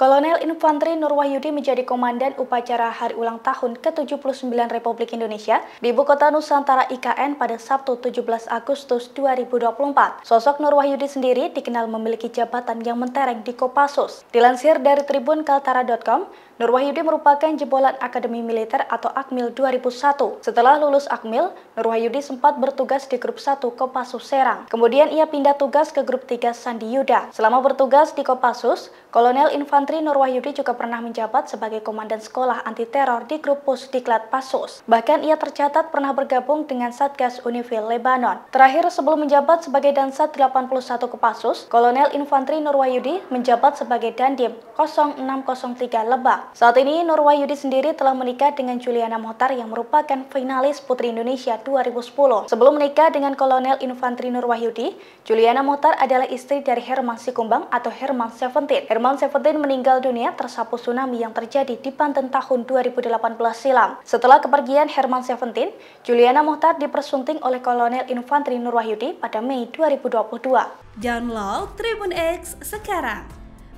Kolonel Infanteri Nur Wahyudi menjadi komandan upacara hari ulang tahun ke-79 Republik Indonesia di Ibu Kota Nusantara IKN pada Sabtu 17 Agustus 2024. Sosok Nur Wahyudi sendiri dikenal memiliki jabatan yang mentereng di Kopassus. Dilansir dari Tribun Kaltara.com, Nur Wahyudi merupakan jebolan Akademi Militer atau Akmil 2001. Setelah lulus Akmil, Nur Wahyudi sempat bertugas di Grup 1 Kopassus Serang. Kemudian ia pindah tugas ke Grup 3 Sandi Yuda. Selama bertugas di Kopassus, Kolonel Infantri Nur Wahyudi juga pernah menjabat sebagai Komandan Sekolah Anti Teror di Grup Pusdiklat Pasus. Bahkan ia tercatat pernah bergabung dengan Satgas Unifil Lebanon. Terakhir sebelum menjabat sebagai Dansat 81 Kopassus, Kolonel Infantri Nur Wahyudi menjabat sebagai Dandim 0603 Lebak. Saat ini, Nur Wahyudi sendiri telah menikah dengan Juliana Motar yang merupakan finalis Putri Indonesia 2010. Sebelum menikah dengan Kolonel Infantri Nur Wahyudi, Juliana Motar adalah istri dari Herman Sikumbang atau Herman Seventeen. Herman Seventeen meninggal dunia tersapu tsunami yang terjadi di Banten tahun 2018 silam. Setelah kepergian Herman Seventeen, Juliana Motar dipersunting oleh Kolonel Infantri Nur Wahyudi pada Mei 2022. Download Tribun X sekarang